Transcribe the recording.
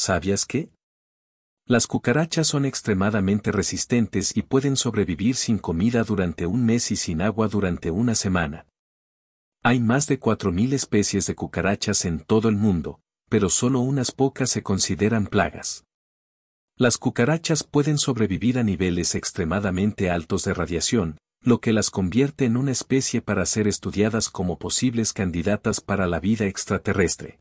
¿Sabías que? Las cucarachas son extremadamente resistentes y pueden sobrevivir sin comida durante un mes y sin agua durante una semana. Hay más de 4.000 especies de cucarachas en todo el mundo, pero solo unas pocas se consideran plagas. Las cucarachas pueden sobrevivir a niveles extremadamente altos de radiación, lo que las convierte en una especie para ser estudiadas como posibles candidatas para la vida extraterrestre.